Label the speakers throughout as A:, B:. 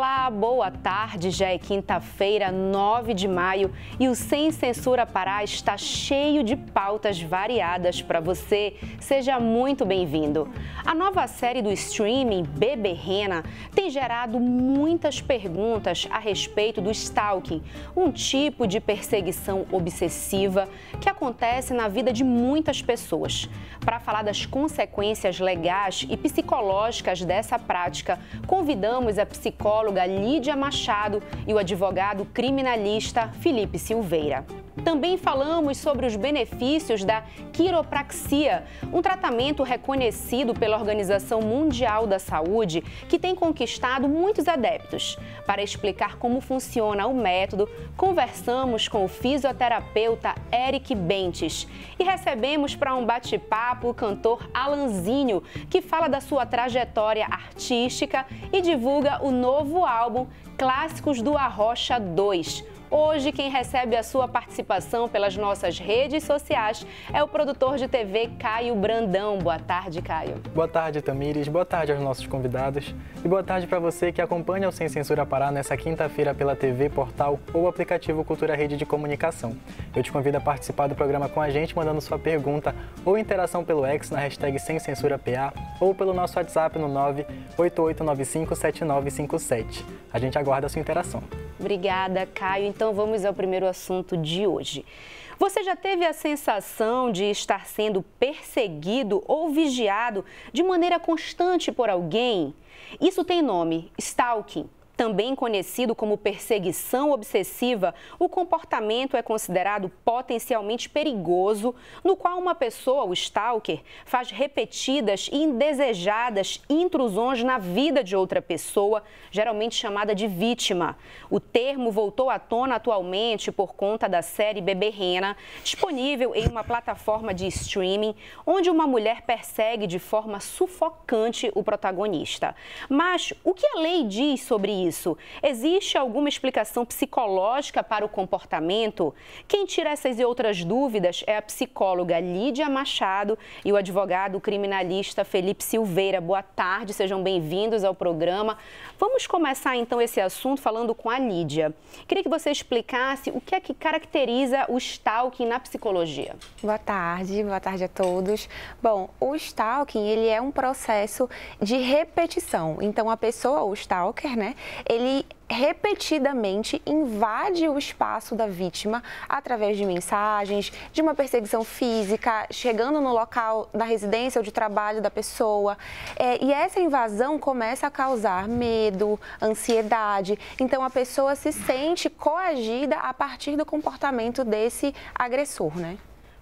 A: Olá, boa tarde. Já é quinta-feira, 9 de maio, e o Sem Censura Pará está cheio de pautas variadas para você. Seja muito bem-vindo. A nova série do streaming Bebê Rena tem gerado muitas perguntas a respeito do stalking, um tipo de perseguição obsessiva que acontece na vida de muitas pessoas. Para falar das consequências legais e psicológicas dessa prática, convidamos a psicóloga psicóloga Lídia Machado e o advogado criminalista Felipe Silveira. Também falamos sobre os benefícios da quiropraxia, um tratamento reconhecido pela Organização Mundial da Saúde que tem conquistado muitos adeptos. Para explicar como funciona o método, conversamos com o fisioterapeuta Eric Bentes e recebemos para um bate-papo o cantor Alanzinho, que fala da sua trajetória artística e divulga o novo álbum Clássicos do Arrocha 2 Hoje, quem recebe a sua participação pelas nossas redes sociais é o produtor de TV Caio Brandão. Boa tarde, Caio.
B: Boa tarde, Tamires. Boa tarde aos nossos convidados. E boa tarde para você que acompanha o Sem Censura Pará nessa quinta-feira pela TV, portal ou aplicativo Cultura Rede de Comunicação. Eu te convido a participar do programa com a gente, mandando sua pergunta ou interação pelo X na hashtag Sem Censura PA ou pelo nosso WhatsApp no 988957957. A gente aguarda a sua interação.
A: Obrigada, Caio. Então vamos ao primeiro assunto de hoje. Você já teve a sensação de estar sendo perseguido ou vigiado de maneira constante por alguém? Isso tem nome: stalking. Também conhecido como perseguição obsessiva, o comportamento é considerado potencialmente perigoso, no qual uma pessoa, o stalker, faz repetidas e indesejadas intrusões na vida de outra pessoa, geralmente chamada de vítima. O termo voltou à tona atualmente por conta da série Bebê Rena, disponível em uma plataforma de streaming, onde uma mulher persegue de forma sufocante o protagonista. Mas o que a lei diz sobre isso? isso? Existe alguma explicação psicológica para o comportamento? Quem tira essas e outras dúvidas é a psicóloga Lídia Machado e o advogado criminalista Felipe Silveira. Boa tarde, sejam bem-vindos ao programa. Vamos começar então esse assunto falando com a Nídia. Queria que você explicasse o que é que caracteriza
C: o stalking na psicologia. Boa tarde, boa tarde a todos. Bom, o stalking, ele é um processo de repetição. Então a pessoa, o stalker, né, ele repetidamente invade o espaço da vítima através de mensagens, de uma perseguição física, chegando no local da residência ou de trabalho da pessoa. É, e essa invasão começa a causar medo, ansiedade. Então a pessoa se sente coagida a partir do comportamento desse agressor, né?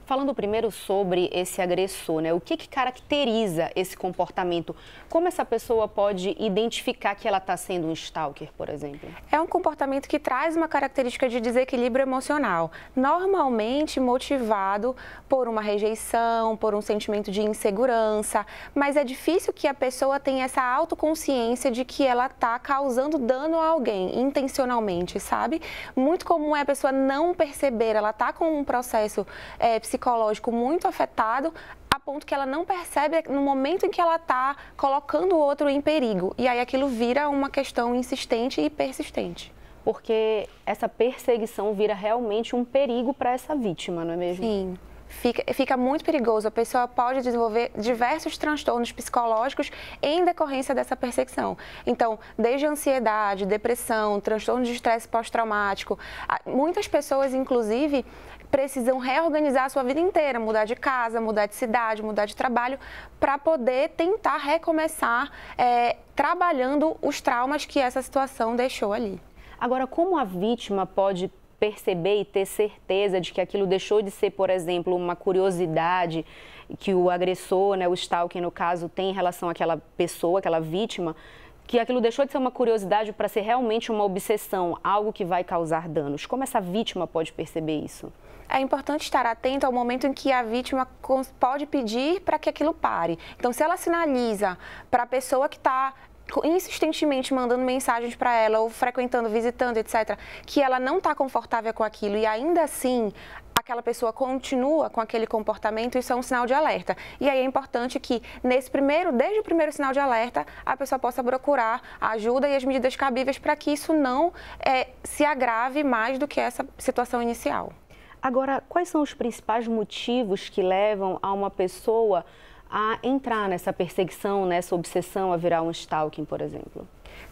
C: Falando primeiro sobre esse agressor, né? O que, que
A: caracteriza esse comportamento? Como essa pessoa pode identificar que ela está sendo um stalker, por exemplo?
C: É um comportamento que traz uma característica de desequilíbrio emocional, normalmente motivado por uma rejeição, por um sentimento de insegurança, mas é difícil que a pessoa tenha essa autoconsciência de que ela está causando dano a alguém intencionalmente, sabe? Muito comum é a pessoa não perceber, ela está com um processo é, eh, psicológico psicológico muito afetado a ponto que ela não percebe no momento em que ela está colocando o outro em perigo. E aí aquilo vira uma questão insistente e persistente. Porque essa perseguição vira realmente um perigo para essa vítima, não é mesmo? Sim. Fica, fica, muito perigoso. A pessoa pode desenvolver diversos transtornos psicológicos em decorrência dessa perseguição. Então, desde ansiedade, depressão, transtorno de estresse pós-traumático, muitas pessoas, inclusive, precisam reorganizar a sua vida inteira, mudar de casa, mudar de cidade, mudar de trabalho, para poder tentar recomeçar é, trabalhando os traumas que essa situação deixou ali. Agora, como a vítima pode perceber e ter certeza
A: de que aquilo deixou de ser, por exemplo, uma curiosidade que o agressor, né, o stalking, no caso, tem em relação àquela pessoa, aquela vítima, que aquilo deixou de ser uma curiosidade para ser realmente uma obsessão, algo que vai causar danos. Como essa vítima pode perceber isso?
C: é importante estar atento ao momento em que a vítima pode pedir para que aquilo pare. Então, se ela sinaliza para a pessoa que está insistentemente mandando mensagens para ela ou frequentando, visitando, etc., que ela não está confortável com aquilo e ainda assim aquela pessoa continua com aquele comportamento, isso é um sinal de alerta. E aí é importante que nesse primeiro, desde o primeiro sinal de alerta, a pessoa possa procurar ajuda e as medidas cabíveis para que isso não é, se agrave mais do que essa situação inicial. Agora, quais são os principais motivos que levam a uma pessoa a
A: entrar nessa perseguição, nessa obsessão a virar um stalking, por exemplo?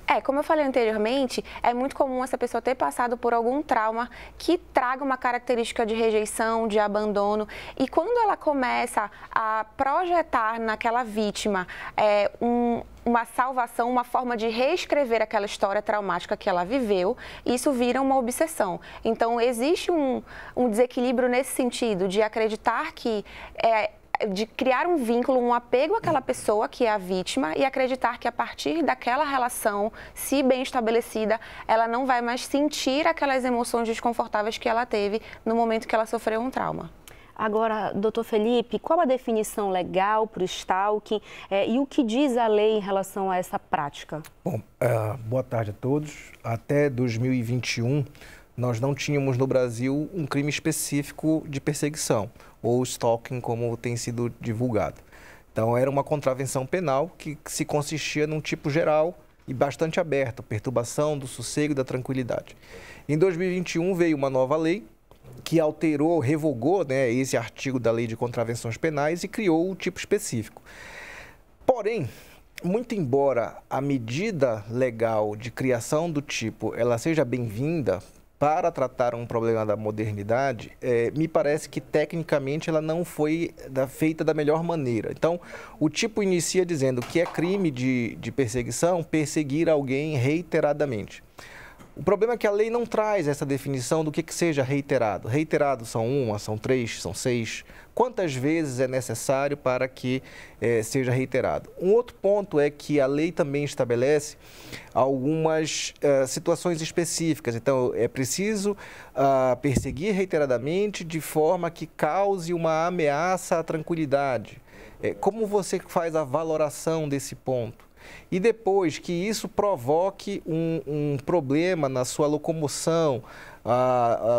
C: É, como eu falei anteriormente, é muito comum essa pessoa ter passado por algum trauma que traga uma característica de rejeição, de abandono. E quando ela começa a projetar naquela vítima é, um, uma salvação, uma forma de reescrever aquela história traumática que ela viveu, isso vira uma obsessão. Então, existe um, um desequilíbrio nesse sentido, de acreditar que é, de criar um vínculo, um apego àquela pessoa que é a vítima e acreditar que a partir daquela relação, se bem estabelecida, ela não vai mais sentir aquelas emoções desconfortáveis que ela teve no momento que ela sofreu um trauma. Agora, doutor Felipe, qual a definição legal para o
A: stalking é, e o que diz a lei em relação a essa prática?
D: Bom, eh, boa tarde a todos. Até 2021, nós não tínhamos no Brasil um crime específico de perseguição ou stalking, como tem sido divulgado. Então, era uma contravenção penal que se consistia num tipo geral e bastante aberto, perturbação do sossego e da tranquilidade. Em 2021 veio uma nova lei que alterou, revogou né, esse artigo da lei de contravenções penais e criou o um tipo específico. Porém, muito embora a medida legal de criação do tipo ela seja bem-vinda para tratar um problema da modernidade, é, me parece que tecnicamente ela não foi da, feita da melhor maneira. Então, o tipo inicia dizendo que é crime de, de perseguição perseguir alguém reiteradamente. O problema é que a lei não traz essa definição do que, que seja reiterado. Reiterado são uma, são três, são seis. Quantas vezes é necessário para que eh, seja reiterado? Um outro ponto é que a lei também estabelece algumas eh, situações específicas. Então, é preciso ah, perseguir reiteradamente de forma que cause uma ameaça à tranquilidade. Eh, como você faz a valoração desse ponto? e depois que isso provoque um, um problema na sua locomoção,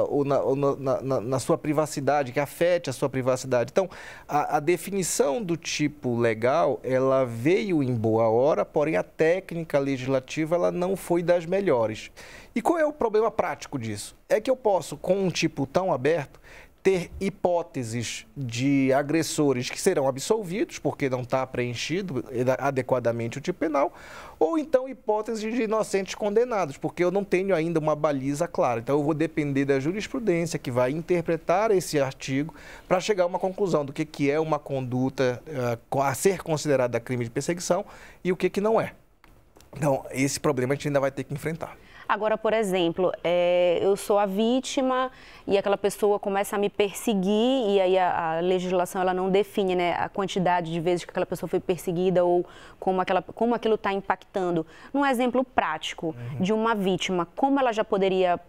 D: ou, na, ou na, na, na, sua privacidade, que afete a sua privacidade. Então, a, a, definição do tipo legal, ela veio em boa hora, porém a técnica legislativa ela não foi das melhores. E qual é o problema prático disso? É que eu posso, com um tipo tão aberto, ter hipóteses de agressores que serão absolvidos, porque não está preenchido adequadamente o tipo penal, ou então hipóteses de inocentes condenados, porque eu não tenho ainda uma baliza clara. Então eu vou depender da jurisprudência que vai interpretar esse artigo para chegar a uma conclusão do que, que é uma conduta eh, a ser considerada crime de perseguição e o que, que não é. Então, esse problema a gente ainda vai ter que enfrentar.
A: Agora, por exemplo, é, eu sou a vítima e aquela pessoa começa a me perseguir e aí a, a, legislação ela não define né, a quantidade de vezes que aquela pessoa foi perseguida ou como, aquela, como aquilo está impactando. Num exemplo prático uhum. de uma vítima, como ela já poderia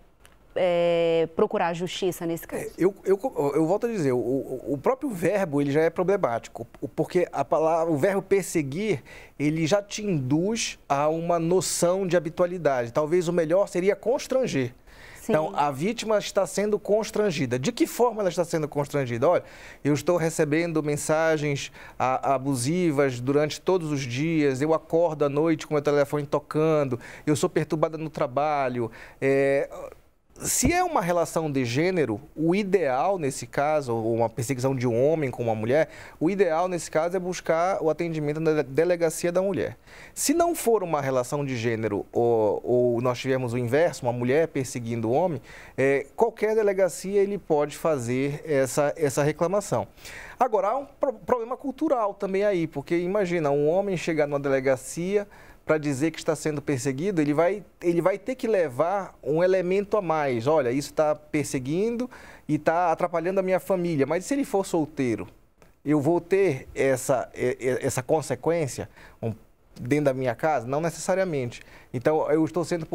A: é, procurar justiça nesse é, caso? É,
D: eu, eu, eu, volto a dizer, o, o, próprio verbo ele já é problemático, porque a palavra, o verbo perseguir ele já te induz a uma noção de habitualidade. Talvez o melhor seria constranger. Então, a vítima está sendo constrangida. De que forma ela está sendo constrangida? Olha, eu estou recebendo mensagens abusivas durante todos os dias, eu acordo à noite com o meu telefone tocando, eu sou perturbada no trabalho. É se é uma relação de gênero, o ideal nesse caso, ou uma perseguição de um homem com uma mulher, o ideal nesse caso é buscar o atendimento na delegacia da mulher. Se não for uma relação de gênero ou, ou nós tivermos o inverso, uma mulher perseguindo o homem, é, qualquer delegacia ele pode fazer essa, essa reclamação. Agora, há um problema cultural também aí, porque imagina um homem chegar numa delegacia para dizer que está sendo perseguido, ele vai, ele vai ter que levar um elemento a mais. Olha, isso está perseguindo e está atrapalhando a minha família. Mas se ele for solteiro, eu vou ter essa, essa consequência, um dentro da minha casa? Não necessariamente. Então, eu estou sendo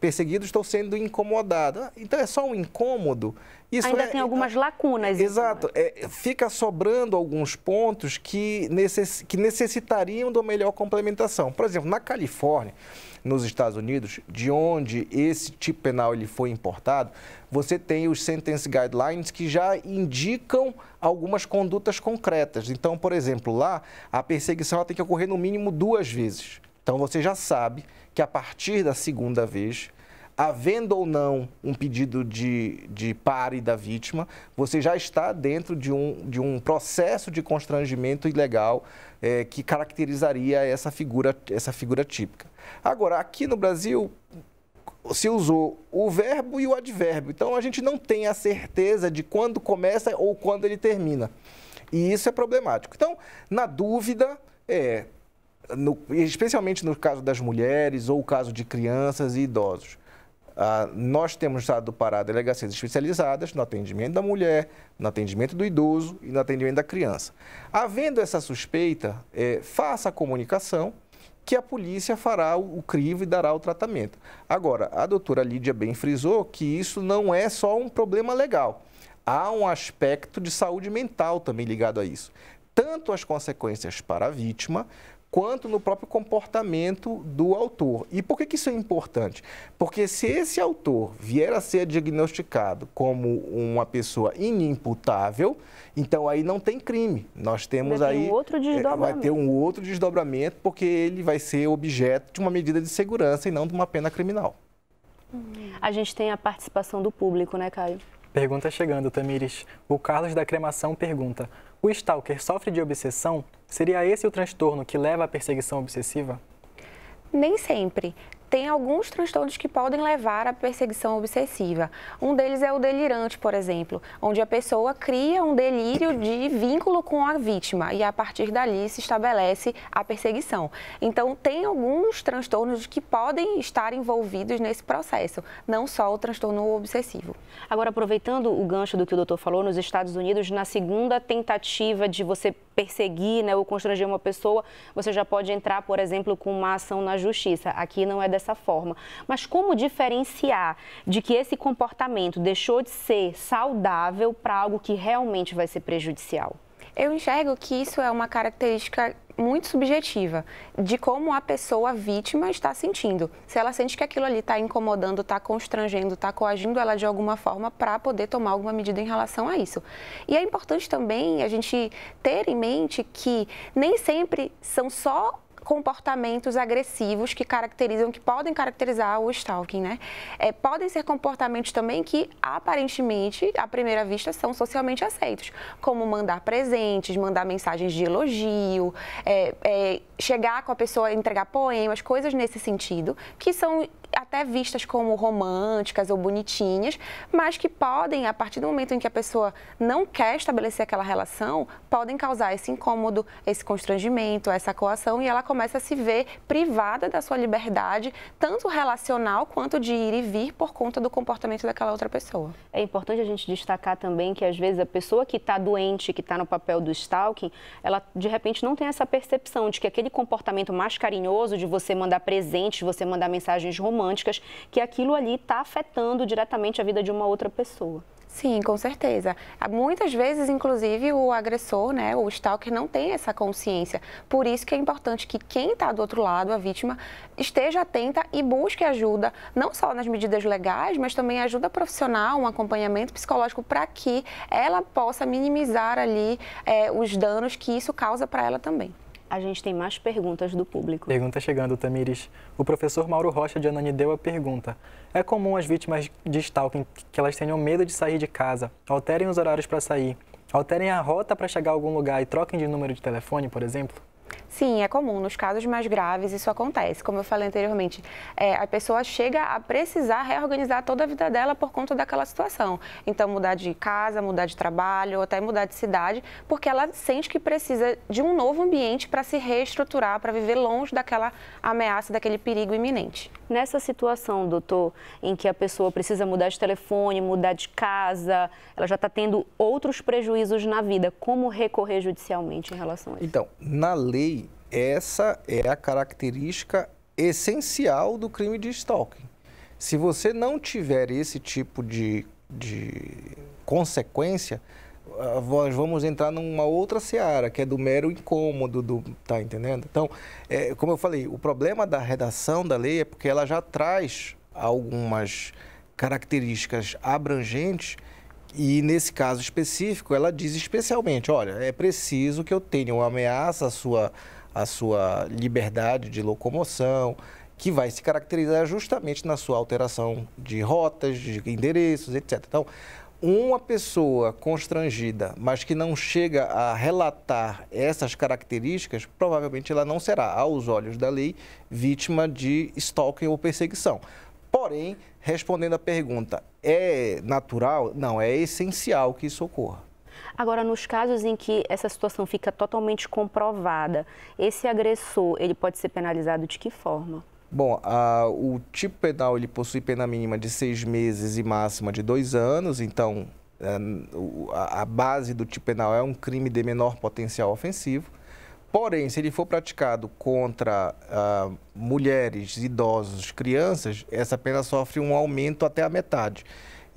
D: perseguido, estou sendo incomodado. Ah, então, é só um incômodo. Isso Ainda é, tem algumas ah, lacunas. É, então, exato. Né? É, fica sobrando alguns pontos que, necess, que necessitariam de uma melhor complementação. Por exemplo, na Califórnia, nos Estados Unidos, de onde esse tipo penal ele foi importado, você tem os sentence guidelines que já indicam algumas condutas concretas. Então, por exemplo, lá a perseguição tem que ocorrer no mínimo duas vezes. Então você já sabe que a partir da segunda vez havendo ou não um pedido de, de pare da vítima, você já está dentro de um, de um processo de constrangimento ilegal é, que caracterizaria essa figura, essa figura típica. Agora, aqui no Brasil, se usou o verbo e o advérbio, então a gente não tem a certeza de quando começa ou quando ele termina. E isso é problemático. Então, na dúvida, é, no, especialmente no caso das mulheres ou o caso de crianças e idosos. Ah, nós temos estado para delegacias especializadas no atendimento da mulher, no atendimento do idoso e no atendimento da criança. Havendo essa suspeita, é, faça a comunicação que a polícia fará o crivo e dará o tratamento. Agora, a doutora Lídia bem frisou que isso não é só um problema legal. Há um aspecto de saúde mental também ligado a isso. Tanto as consequências para a vítima quanto no próprio comportamento do autor. E por que, que isso é importante? Porque se esse autor vier a ser diagnosticado como uma pessoa inimputável, então aí não tem crime. Nós temos vai aí um outro é, desdobramento. vai ter um outro desdobramento porque ele vai ser objeto de uma medida de segurança e não de uma pena criminal.
A: Uhum. A gente tem a participação do público, né, Caio?
B: Pergunta chegando, Tamires. O Carlos da Cremação pergunta: o stalker sofre de obsessão? Seria esse o transtorno que leva à perseguição obsessiva?
C: Nem sempre tem alguns transtornos que podem levar à perseguição obsessiva. Um deles é o delirante, por exemplo, onde a pessoa cria um delírio de vínculo com a vítima e a partir dali se estabelece a perseguição. Então, tem alguns transtornos que podem estar envolvidos nesse processo, não só o transtorno obsessivo. Agora,
A: aproveitando o gancho do que o doutor falou, nos Estados Unidos, na segunda tentativa de você perseguir né, ou constranger uma pessoa, você já pode entrar, por exemplo, com uma ação na justiça. Aqui não é dessa forma. Mas como diferenciar de que esse comportamento deixou de ser saudável para
C: algo que realmente vai ser prejudicial? Eu enxergo que isso é uma característica muito subjetiva de como a pessoa vítima está sentindo. Se ela sente que aquilo ali está incomodando, está constrangendo, está coagindo ela de alguma forma para poder tomar alguma medida em relação a isso. E é importante também a gente ter em mente que nem sempre são só comportamentos agressivos que caracterizam, que podem caracterizar o stalking, né? É, podem ser comportamentos também que aparentemente, à primeira vista, são socialmente aceitos, como mandar presentes, mandar mensagens de elogio, é, é, chegar com a pessoa, entregar poemas, coisas nesse sentido, que são até vistas como românticas ou bonitinhas, mas que podem, a partir do momento em que a pessoa não quer estabelecer aquela relação, podem causar esse incômodo, esse constrangimento, essa coação e ela começa a se ver privada da sua liberdade, tanto relacional quanto de ir e vir por conta do comportamento daquela outra pessoa. É importante a gente destacar também que
A: às vezes a pessoa que está doente, que está no papel do stalking, ela de repente não tem essa percepção de que aquele comportamento mais carinhoso de você mandar presentes, de você mandar mensagens românticas românticas,
C: que aquilo ali está afetando diretamente a vida de uma outra pessoa. Sim, com certeza. Ah, muitas vezes, inclusive, o agressor, né, o stalker, não tem essa consciência. Por isso que é importante que quem está do outro lado, a vítima, esteja atenta e busque ajuda, não só nas medidas legais, mas também ajuda profissional, um acompanhamento psicológico para que ela possa minimizar ali eh, os danos que isso causa para ela também a gente tem mais perguntas do público.
B: Pergunta chegando, Tamires. O professor Mauro Rocha de Ananideu pergunta: É comum as vítimas de stalking que elas tenham medo de sair de casa, alterem os horários para sair, alterem a rota para chegar a algum lugar e troquem de número de telefone, por exemplo?
C: Sim, é comum. Nos casos mais graves, isso acontece. Como eu falei anteriormente, é, a pessoa chega a precisar reorganizar toda a vida dela por conta daquela situação. Então, mudar de casa, mudar de trabalho, ou até mudar de cidade, porque ela sente que precisa de um novo ambiente para se reestruturar, para viver longe daquela ameaça, daquele perigo iminente. Nessa situação,
A: doutor, em que a pessoa precisa mudar de telefone, mudar de casa, ela já está tendo outros prejuízos na vida, como recorrer judicialmente em relação a isso?
D: Então, na lei, essa é a característica essencial do crime de stalking. Se você não tiver esse tipo de, de consequência, nós ah, vamos entrar numa outra seara, que é do mero incômodo, do, tá entendendo? Então, é, como eu falei, o problema da redação da lei é porque ela já traz algumas características abrangentes e nesse caso específico ela diz especialmente, olha, é preciso que eu tenha uma ameaça à sua a sua liberdade de locomoção, que vai se caracterizar justamente na sua alteração de rotas, de endereços, etc. Então, uma pessoa constrangida, mas que não chega a relatar essas características, provavelmente ela não será, aos olhos da lei, vítima de stalking ou perseguição. Porém, respondendo à pergunta, é natural? Não, é essencial que isso ocorra.
A: Agora, nos casos em que essa situação fica totalmente comprovada, esse agressor, ele pode ser penalizado de que forma?
D: Bom, a, o tipo penal, ele possui pena mínima de seis meses e máxima de dois anos, então é, a, a base do tipo penal é um crime de menor potencial ofensivo. Porém, se ele for praticado contra ah, mulheres, idosos, crianças, essa pena sofre um aumento até a metade.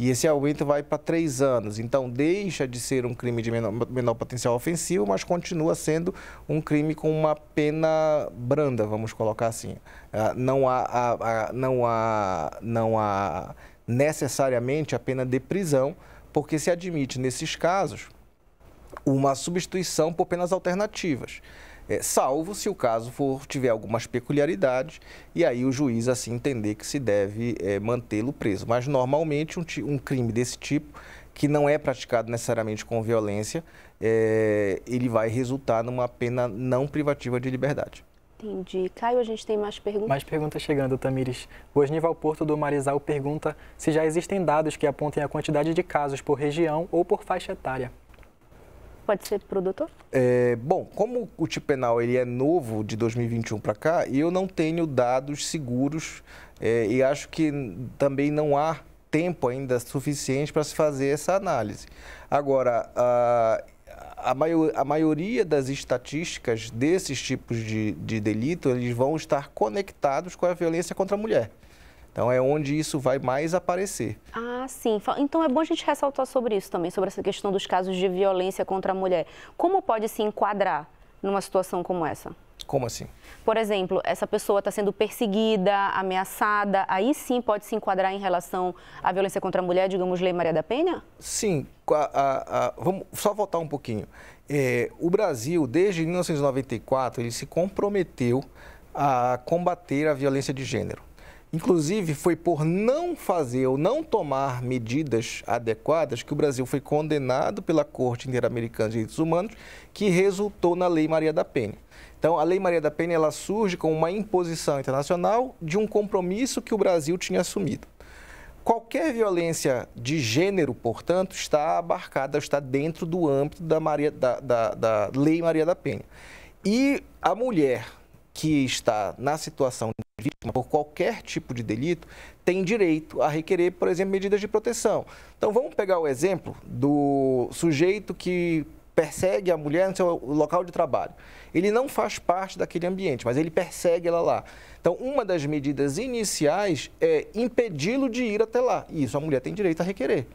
D: E esse aumento vai para três anos. Então, deixa de ser um crime de menor, menor, potencial ofensivo, mas continua sendo um crime com uma pena branda, vamos colocar assim. Ah, não há, há, há não há, não há necessariamente a pena de prisão, porque se admite, nesses casos, uma substituição por penas alternativas é, salvo se o caso for tiver algumas peculiaridades e aí o juiz assim entender que se deve é, mantê-lo preso. Mas normalmente um, um crime desse tipo que não é praticado necessariamente com violência, é, ele vai resultar numa pena não privativa de
B: liberdade.
A: Entendi. Caio, a gente tem mais perguntas?
B: Mais perguntas chegando, Tamires. O Osnival Porto do Marizal pergunta se já existem dados que apontem a quantidade de casos por região ou por faixa etária pode ser produtor?
D: É, bom, como o tipo penal ele é novo de 2021 para cá, eu não tenho dados seguros é, e acho que também não há tempo ainda suficiente para se fazer essa análise. Agora, a, a, maior, a maioria das estatísticas desses tipos de, de delito, eles vão estar conectados com a violência contra a mulher. Então é onde isso vai mais aparecer.
A: Ah, sim. Então é bom a gente ressaltar sobre isso também, sobre essa questão dos casos de violência contra a mulher. Como pode se enquadrar numa situação como essa? Como assim? Por exemplo, essa pessoa está sendo perseguida, ameaçada, aí sim pode se enquadrar em relação à violência contra a mulher, digamos, Lei Maria da Penha?
D: Sim. A, a, a, vamos só voltar um pouquinho. É, o Brasil, desde 1994, ele se comprometeu a combater a violência de gênero. Inclusive, foi por não fazer ou não tomar medidas adequadas que o Brasil foi condenado pela Corte Interamericana de Direitos Humanos, que resultou na Lei Maria da Penha. Então, a Lei Maria da Penha ela surge como uma imposição internacional de um compromisso que o Brasil tinha assumido. Qualquer violência de gênero, portanto, está abarcada, está dentro do âmbito da, Maria, da, da, da Lei Maria da Penha. E a mulher que está na situação vítima por qualquer tipo de delito tem direito a requerer, por exemplo, medidas de proteção. Então vamos pegar o exemplo do sujeito que persegue a mulher no seu local de trabalho. Ele não faz parte daquele ambiente, mas ele persegue ela lá. Então, uma das medidas iniciais é impedi-lo de ir até lá. E isso a mulher tem direito a requerer.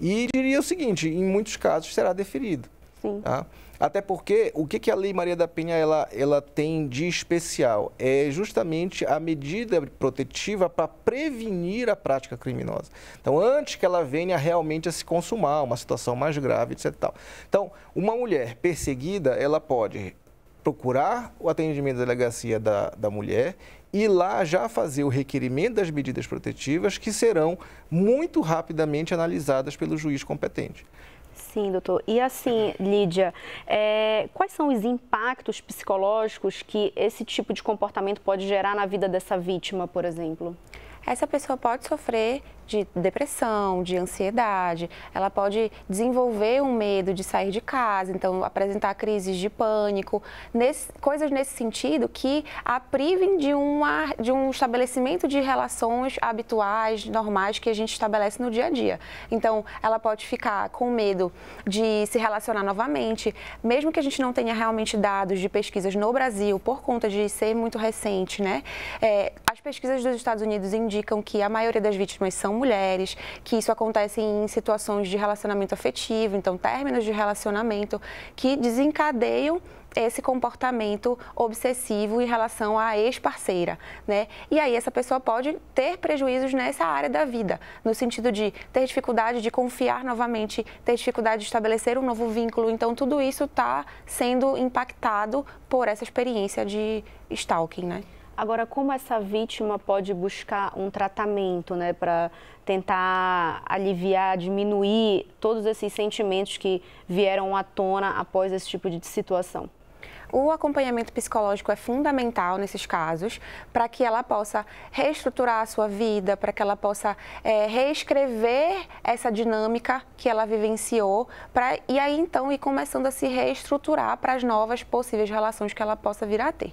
D: E diria o seguinte: em muitos casos será deferido. Sim. Tá? Até porque o que, que a Lei Maria da Penha ela, ela tem de especial? É justamente a medida protetiva para prevenir a prática criminosa. Então, antes que ela venha realmente a se consumar, uma situação mais grave, etc. Tal. Então, uma mulher perseguida, ela pode procurar o atendimento da delegacia da, da mulher e lá já fazer o requerimento das medidas protetivas que serão muito rapidamente analisadas pelo juiz competente.
A: Sim, doutor. E assim, Lídia, é, quais são os impactos psicológicos que esse tipo de comportamento pode gerar na vida dessa vítima, por exemplo? essa pessoa pode
C: sofrer de depressão, de ansiedade, ela pode desenvolver um medo de sair de casa, então apresentar crises de pânico, nesse, coisas nesse sentido que a privem de, uma, de um estabelecimento de relações habituais, normais, que a gente estabelece no dia a dia. Então, ela pode ficar com medo de se relacionar novamente, mesmo que a gente não tenha realmente dados de pesquisas no Brasil, por conta de ser muito recente, né? É, pesquisas dos Estados Unidos indicam que a maioria das vítimas são mulheres, que isso acontece em situações de relacionamento afetivo, então términos de relacionamento, que desencadeiam esse comportamento obsessivo em relação à ex-parceira, né? E aí essa pessoa pode ter prejuízos nessa área da vida, no sentido de ter dificuldade de confiar novamente, ter dificuldade de estabelecer um novo vínculo. Então tudo isso está sendo impactado por essa experiência de stalking, né? Agora, como essa vítima pode buscar um tratamento,
A: né, para tentar aliviar, diminuir todos esses sentimentos que
C: vieram à tona após esse tipo de situação? O acompanhamento psicológico é fundamental nesses casos para que ela possa reestruturar a sua vida, para que ela possa é, reescrever essa dinâmica que ela vivenciou pra, e aí então ir começando a se reestruturar para as novas possíveis relações que ela possa vir a ter.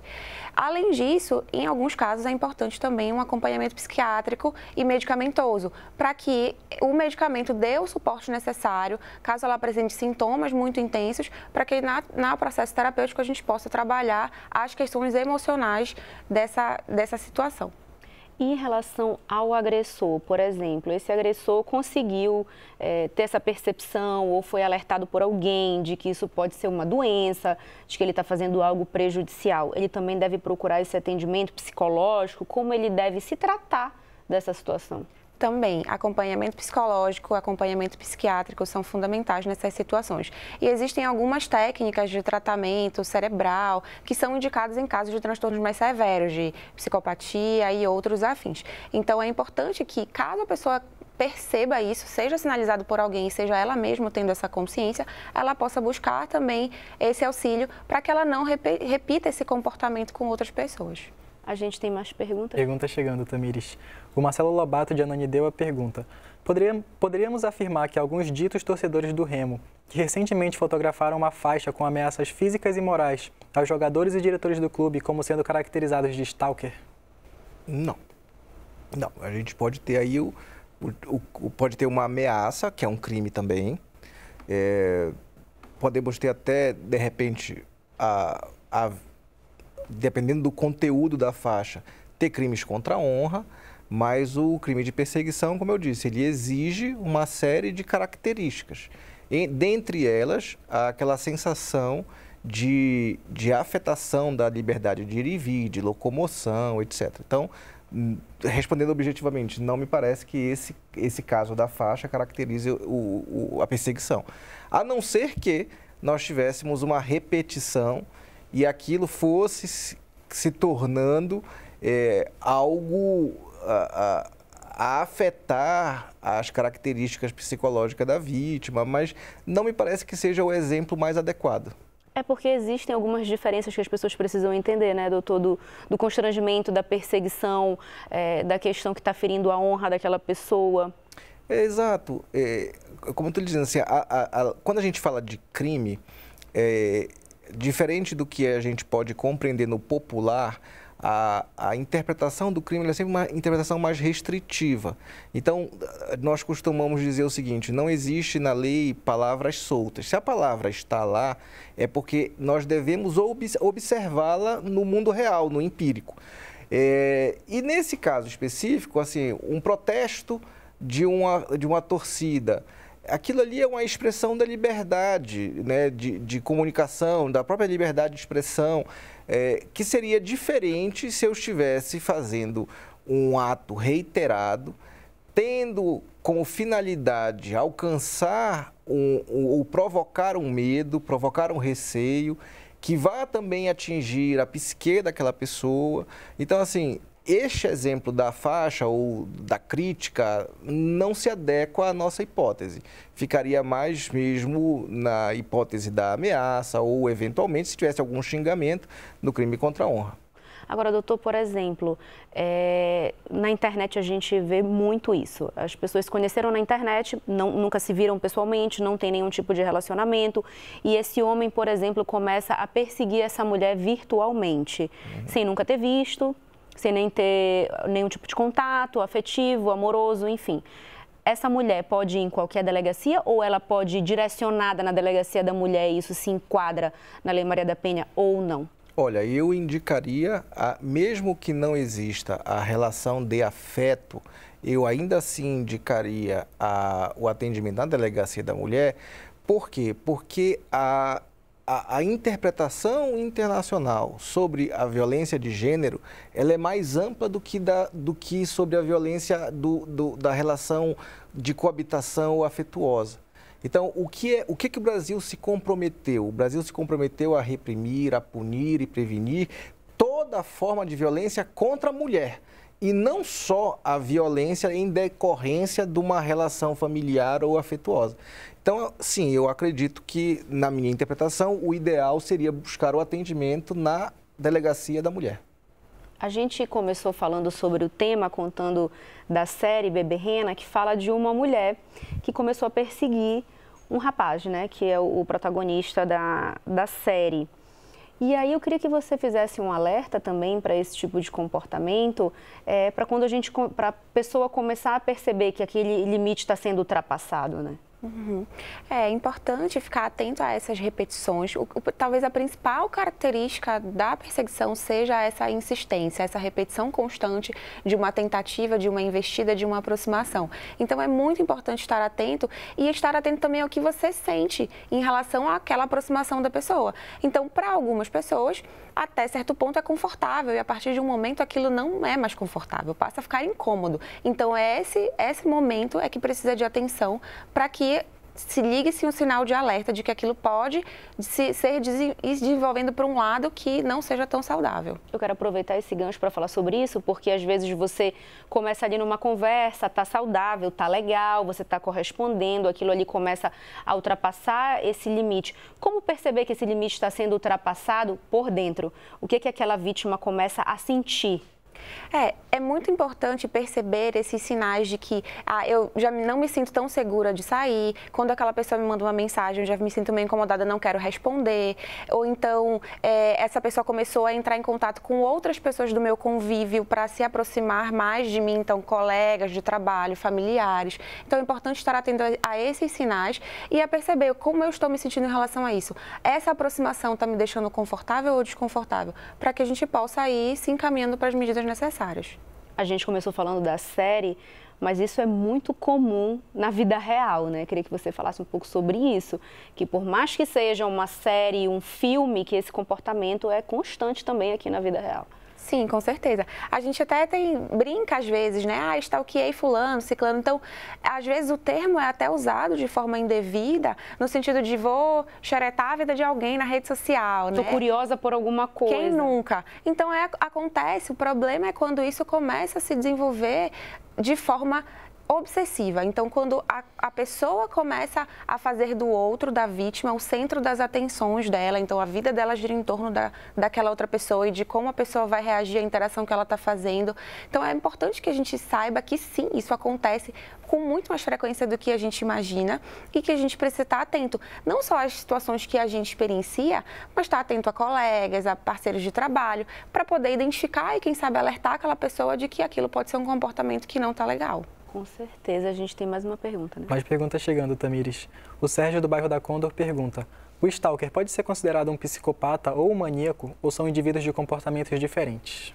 C: Além disso, em alguns casos é importante também um acompanhamento psiquiátrico e medicamentoso para que o medicamento dê o suporte necessário caso ela apresente sintomas muito intensos para que na, na processo terapêutico a gente possa possa trabalhar as questões emocionais dessa, dessa situação em relação ao agressor,
A: por exemplo, esse agressor conseguiu é, ter essa percepção ou foi alertado por alguém de que isso pode ser uma doença, de que ele está fazendo algo prejudicial, ele
C: também deve procurar esse atendimento psicológico, como ele deve se tratar dessa situação? também acompanhamento psicológico, acompanhamento psiquiátrico são fundamentais nessas situações. E existem algumas técnicas de tratamento cerebral que são indicadas em casos de transtornos mais severos, de psicopatia e outros afins. Então é importante que, caso a pessoa perceba isso, seja sinalizado por alguém, seja ela mesma tendo essa consciência, ela possa buscar também esse auxílio para que ela não repita esse comportamento com outras pessoas. A gente tem mais perguntas?
B: Pergunta chegando, Tamires. O Marcelo Lobato de Ananideu a pergunta: Poderíamos afirmar que alguns ditos torcedores do Remo, que recentemente fotografaram uma faixa com ameaças físicas e morais aos jogadores e diretores do clube como sendo caracterizados de stalker?
D: Não. Não, a gente pode ter aí o, o, o pode ter uma ameaça, que é um crime também. É, podemos ter até, de repente, a, a dependendo do conteúdo da faixa, ter crimes contra a honra, mas o crime de perseguição, como eu disse, ele exige uma série de características. E, dentre elas, aquela sensação de, de afetação da liberdade de ir e vir, de locomoção, etc. Então, hum, respondendo objetivamente, não me parece que esse, esse caso da faixa caracterize o, o, a perseguição. A não ser que nós tivéssemos uma repetição e aquilo fosse se tornando é, algo a, a, a, afetar as características psicológicas da vítima, mas não me parece que seja o exemplo mais adequado.
A: É porque existem algumas diferenças que as pessoas precisam entender, né, doutor? Do, do constrangimento, da perseguição, é, da questão que está ferindo a honra daquela pessoa.
D: É, exato. como eu estou dizendo, assim, a, quando a gente fala de crime, é, diferente do que a gente pode compreender no popular, a, a, interpretação do crime é sempre uma interpretação mais restritiva. Então, nós costumamos dizer o seguinte: não existe na lei palavras soltas. Se a palavra está lá, é porque nós devemos ob observá-la no mundo real, no empírico. É, e nesse caso específico, assim, um protesto de uma, de uma torcida aquilo ali é uma expressão da liberdade né, de, de comunicação, da própria liberdade de expressão, é, que seria diferente se eu estivesse fazendo um ato reiterado, tendo como finalidade alcançar um, um, ou provocar um medo, provocar um receio, que vá também atingir a psique daquela pessoa. Então, assim, este exemplo da faixa ou da crítica não se adequa à nossa hipótese. Ficaria mais mesmo na hipótese da ameaça ou, eventualmente, se tivesse algum xingamento no crime contra a honra.
A: Agora, doutor, por exemplo, é... na internet a gente vê muito isso. As pessoas se conheceram na internet, não, nunca se viram pessoalmente, não tem nenhum tipo de relacionamento. E esse homem, por exemplo, começa a perseguir essa mulher virtualmente, uhum. sem nunca ter visto, sem nem ter nenhum tipo de contato afetivo, amoroso, enfim. Essa mulher pode ir em qualquer delegacia ou ela pode ir direcionada na delegacia da mulher e isso se enquadra na Lei Maria da Penha ou não?
D: Olha, eu indicaria, a, mesmo que não exista a relação de afeto, eu ainda assim indicaria a, o atendimento na delegacia da mulher. Por quê? Porque a, a, a, interpretação internacional sobre a violência de gênero ela é mais ampla do que, da, do que sobre a violência do, do, da relação de coabitação afetuosa. Então, o que, é, o que, é que o Brasil se comprometeu? O Brasil se comprometeu a reprimir, a punir e prevenir toda forma de violência contra a mulher. E não só a violência em decorrência de uma relação familiar ou afetuosa. Então, sim, eu acredito que, na minha interpretação, o ideal seria buscar o atendimento na delegacia da mulher.
A: A gente começou falando sobre o tema, contando da série Bebê que fala de uma mulher que começou a perseguir um rapaz, né, que é o protagonista da, da série. E aí eu queria que você fizesse um alerta também para esse tipo de comportamento, é, para quando a gente, para a pessoa começar a perceber que aquele limite está sendo ultrapassado, né?
C: Uhum. É importante ficar atento a essas repetições. O, o, talvez a principal característica da perseguição seja essa insistência, essa repetição constante de uma tentativa, de uma investida, de uma aproximação. Então é muito importante estar atento e estar atento também ao que você sente em relação àquela aproximação da pessoa. Então, para algumas pessoas, até certo ponto é confortável e a partir de um momento aquilo não é mais confortável, passa a ficar incômodo. Então, é esse, esse momento é que precisa de atenção para que se ligue-se um sinal de alerta de que aquilo pode se, ser desenvolvendo para um lado que não seja tão saudável.
A: Eu quero aproveitar esse gancho para falar sobre isso, porque às vezes você começa ali numa conversa, tá saudável, tá legal, você tá correspondendo, aquilo ali começa a ultrapassar esse limite. Como perceber que esse limite está sendo ultrapassado por dentro? O que que aquela vítima
C: começa a sentir? É, é muito importante perceber esses sinais de que ah, eu já não me sinto tão segura de sair, quando aquela pessoa me manda uma mensagem, eu já me sinto meio incomodada, não quero responder, ou então é, essa pessoa começou a entrar em contato com outras pessoas do meu convívio para se aproximar mais de mim, então colegas de trabalho, familiares. Então é importante estar atento a esses sinais e a perceber como eu estou me sentindo em relação a isso. Essa aproximação está me deixando confortável ou desconfortável, para que a gente possa ir se encaminhando para as medidas coisas necessárias. A gente começou falando da série, mas
A: isso é muito comum na vida real, né? Queria que você falasse um pouco sobre isso, que por mais que seja uma série, um filme, que esse comportamento é constante também aqui na vida
C: real. Sim, com certeza. A gente até tem, brinca às vezes, né? Ah, stalkeei fulano, ciclano. Então, às vezes o termo é até usado de forma indevida, no sentido de vou xeretar a vida de alguém na rede social, né? Tô curiosa por alguma coisa. Quem nunca? Então, é, acontece, o problema é quando isso começa a se desenvolver de forma obsessiva. Então, quando a, a pessoa começa a fazer do outro, da vítima, o centro das atenções dela, então a vida dela gira em torno da, daquela outra pessoa e de como a pessoa vai reagir à interação que ela está fazendo. Então, é importante que a gente saiba que sim, isso acontece com muito mais frequência do que a gente imagina e que a gente precisa estar tá atento, não só às situações que a gente experiencia, mas estar tá atento a colegas, a parceiros de trabalho, para poder identificar e, quem sabe, alertar aquela pessoa de que aquilo pode ser um comportamento que não está legal. Com certeza. A gente tem mais uma pergunta,
A: né? Mais
B: perguntas chegando, Tamires. O Sérgio do bairro da Condor pergunta: O stalker pode ser considerado um psicopata ou um maníaco ou são indivíduos de comportamentos diferentes?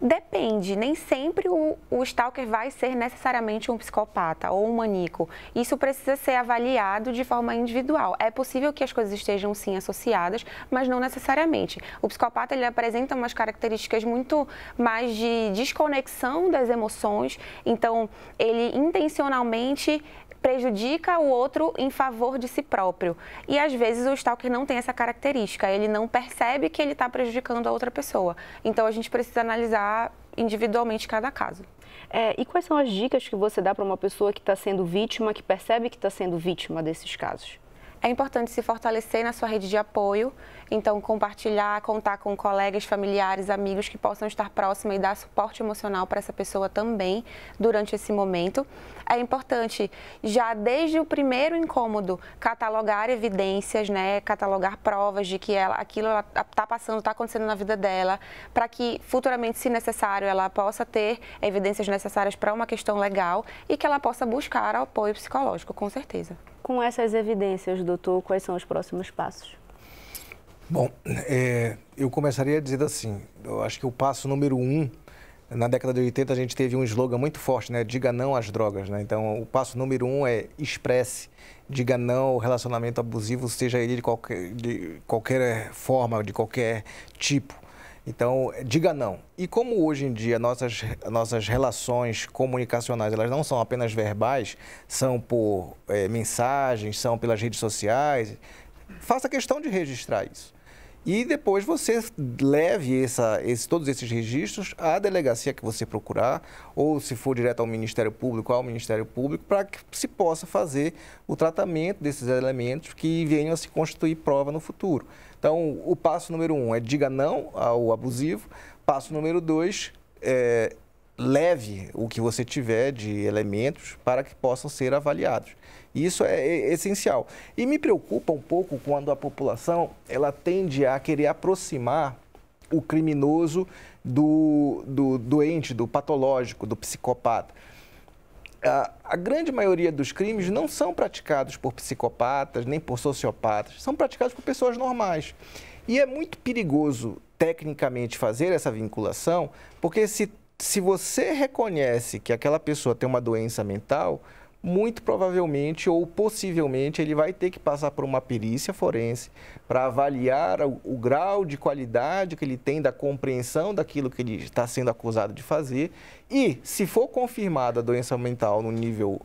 C: Depende, nem sempre o, o stalker vai ser necessariamente um psicopata ou um maníaco. Isso precisa ser avaliado de forma individual. É possível que as coisas estejam sim associadas, mas não necessariamente. O psicopata ele apresenta umas características muito mais de desconexão das emoções, então ele intencionalmente prejudica o outro em favor de si próprio. E às vezes o stalker não tem essa característica, ele não percebe que ele está prejudicando a outra pessoa. Então a gente precisa analisar individualmente cada caso. É, e quais são as dicas que você dá para uma pessoa que está sendo vítima, que percebe que está sendo vítima desses casos? É importante se fortalecer na sua rede de apoio, então compartilhar, contar com colegas, familiares, amigos que possam estar próximos e dar suporte emocional para essa pessoa também durante esse momento. É importante já desde o primeiro incômodo catalogar evidências, né, catalogar provas de que ela, aquilo está tá passando, está acontecendo na vida dela, para que futuramente, se necessário, ela possa ter evidências necessárias para uma questão legal e que ela possa buscar apoio psicológico, com certeza. Com essas evidências, doutor, quais são os próximos passos?
D: Bom, é, eu começaria dizendo assim: eu acho que o passo número um. Na década de 80, a gente teve um slogan muito forte, né? Diga não às drogas, né? Então, o passo número um é expresse, diga não ao relacionamento abusivo, seja ele de qualquer, de qualquer forma, de qualquer tipo. Então, diga não. E como hoje em dia nossas, nossas relações comunicacionais, elas não são apenas verbais, são por é, mensagens, são pelas redes sociais, faça questão de registrar isso. E depois você leve essa, esse, todos esses registros à delegacia que você procurar, ou se for direto ao Ministério Público, ao Ministério Público, para que se possa fazer o tratamento desses elementos que venham a se constituir prova no futuro. Então, o passo número um é diga não ao abusivo. Passo número dois é leve o que você tiver de elementos para que possam ser avaliados. Isso é, é essencial. E me preocupa um pouco quando a população ela tende a querer aproximar o criminoso do, do doente, do patológico, do psicopata a, a grande maioria dos crimes não são praticados por psicopatas nem por sociopatas, são praticados por pessoas normais. E é muito perigoso, tecnicamente, fazer essa vinculação, porque se, se você reconhece que aquela pessoa tem uma doença mental, muito provavelmente ou possivelmente ele vai ter que passar por uma perícia forense para avaliar o, o, grau de qualidade que ele tem da compreensão daquilo que ele está sendo acusado de fazer. E, se for confirmada a doença mental no nível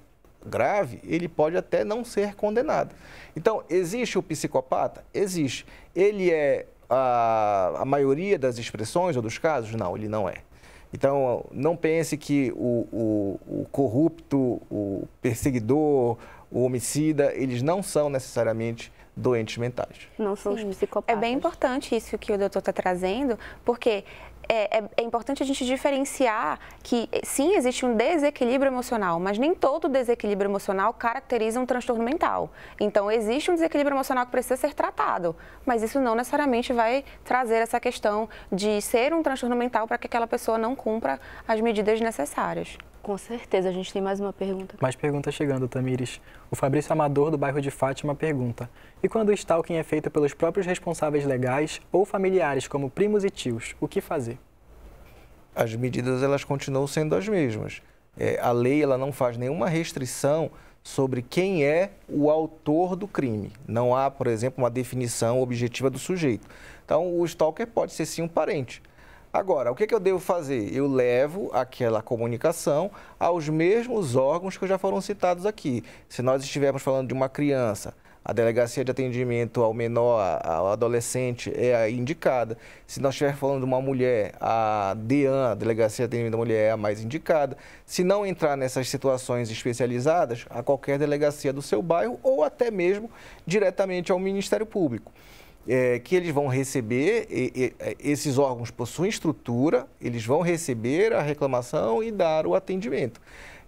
D: grave, ele pode até não ser condenado. Então, existe o psicopata? Existe. Ele é a, a maioria das expressões ou dos casos? Não, ele não é. Então, não pense que o, o, o, corrupto, o perseguidor, o homicida, eles não são necessariamente doentes mentais. Não são
C: Sim. os psicopatas. É bem importante isso que o doutor está trazendo, porque é, é, é, importante a gente diferenciar que sim existe um desequilíbrio emocional, mas nem todo desequilíbrio emocional caracteriza um transtorno mental. Então existe um desequilíbrio emocional que precisa ser tratado, mas isso não necessariamente vai trazer essa questão de ser um transtorno mental para que aquela pessoa não cumpra as medidas necessárias. Com certeza, a gente tem mais uma pergunta.
B: Mais perguntas chegando, Tamires. O Fabrício Amador, do bairro de Fátima, pergunta: E quando o stalking é feito pelos próprios responsáveis legais ou familiares, como primos e tios, o que fazer?
D: As medidas elas continuam sendo as mesmas. É, a lei ela não faz nenhuma restrição sobre quem é o autor do crime. Não há, por exemplo, uma definição objetiva do sujeito. Então, o stalker pode ser sim um parente Agora, o que, que eu devo fazer? Eu levo aquela comunicação aos mesmos órgãos que já foram citados aqui. Se nós estivermos falando de uma criança, a delegacia de atendimento ao menor, ao adolescente, é a indicada. Se nós estivermos falando de uma mulher, a DEAN, a delegacia de atendimento à mulher, é a mais indicada. Se não entrar nessas situações especializadas, a qualquer delegacia do seu bairro ou até mesmo diretamente ao Ministério Público é, que eles vão receber, e, e, é, esses órgãos possuem estrutura, eles vão receber a reclamação e dar o atendimento.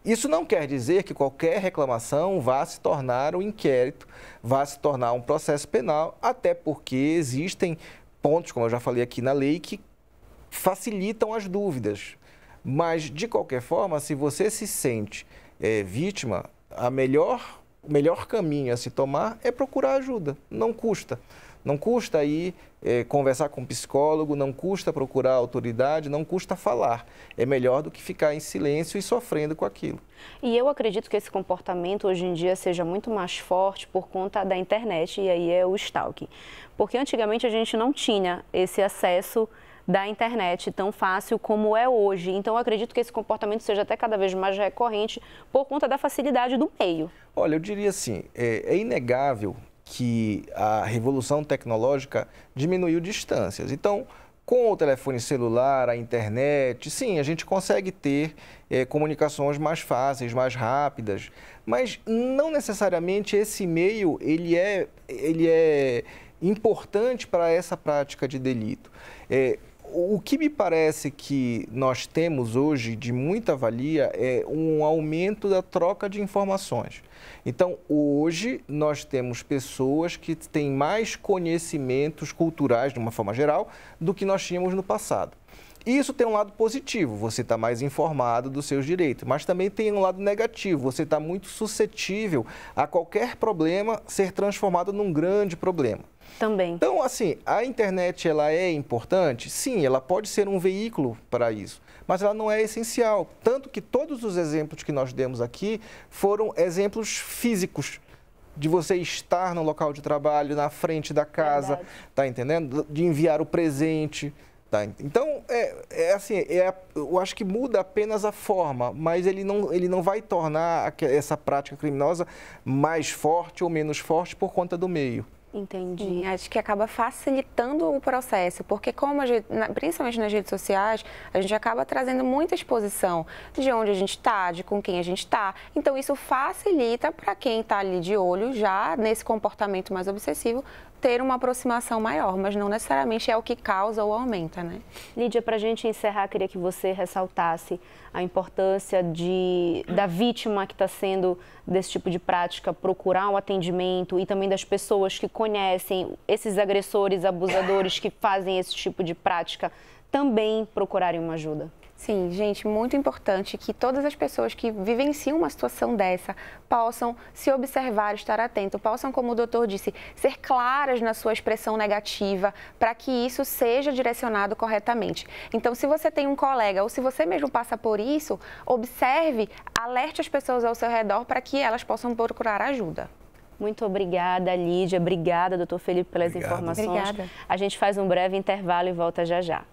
D: Isso não quer dizer que qualquer reclamação vá se tornar um inquérito, vá se tornar um processo penal, até porque existem pontos, como eu já falei aqui na lei, que facilitam as dúvidas. Mas, de qualquer forma, se você se sente é, vítima, a melhor, o melhor caminho a se tomar é procurar ajuda, não custa. Não custa aí é, conversar com um psicólogo, não custa procurar autoridade, não custa falar. É melhor do que ficar em silêncio e sofrendo com aquilo.
A: E eu acredito que esse comportamento hoje em dia seja muito mais forte por conta da internet, e aí é o stalking. Porque antigamente a gente não tinha esse acesso da internet tão fácil como é hoje. Então, acredito que esse comportamento seja até cada vez mais recorrente por conta da facilidade do meio.
D: Olha, eu diria assim: é, é inegável que a revolução tecnológica diminuiu distâncias. Então, com o telefone celular, a internet, sim, a gente consegue ter é, comunicações mais fáceis, mais rápidas, mas não necessariamente esse meio ele é, ele é importante para essa prática de delito. É, o que me parece que nós temos hoje de muita valia é um aumento da troca de informações. Então, hoje nós temos pessoas que têm mais conhecimentos culturais, de uma forma geral, do que nós tínhamos no passado. Isso tem um lado positivo, você está mais informado dos seus direitos, mas também tem um lado negativo, você está muito suscetível a qualquer problema ser transformado num grande problema. Também. Então, assim, a internet ela é importante? Sim, ela pode ser um veículo para isso, mas ela não é essencial. Tanto que todos os exemplos que nós demos aqui foram exemplos físicos de você estar no local de trabalho, na frente da casa, Verdade. tá entendendo? De enviar o presente. Tá? Então, é, é assim, é, eu acho que muda apenas a forma, mas ele não, ele não vai tornar essa prática criminosa mais forte ou menos forte por conta do meio.
C: Entendi. Acho que acaba facilitando o processo, porque como a gente, principalmente nas redes sociais, a gente acaba trazendo muita exposição de onde a gente está, de com quem a gente está. Então isso facilita para quem está ali de olho já nesse comportamento mais obsessivo ter uma aproximação maior, mas não necessariamente é o que causa ou aumenta, né? Lídia, para a gente encerrar, queria que você ressaltasse a importância de, da
A: vítima que está sendo desse tipo de prática procurar um atendimento e também das pessoas que conhecem esses agressores, abusadores que fazem esse tipo de prática também procurarem uma ajuda.
C: Sim, gente, muito importante que todas as pessoas que vivenciam uma situação dessa possam se observar, estar atento, possam, como o doutor disse, ser claras na sua expressão negativa para que isso seja direcionado corretamente. Então, se você tem um colega ou se você mesmo passa por isso, observe, alerte as pessoas ao seu redor para que elas possam procurar ajuda. Muito obrigada, Lídia. Obrigada,
A: doutor Felipe, pelas Obrigado. informações. Obrigada. A gente faz um breve intervalo e volta já já.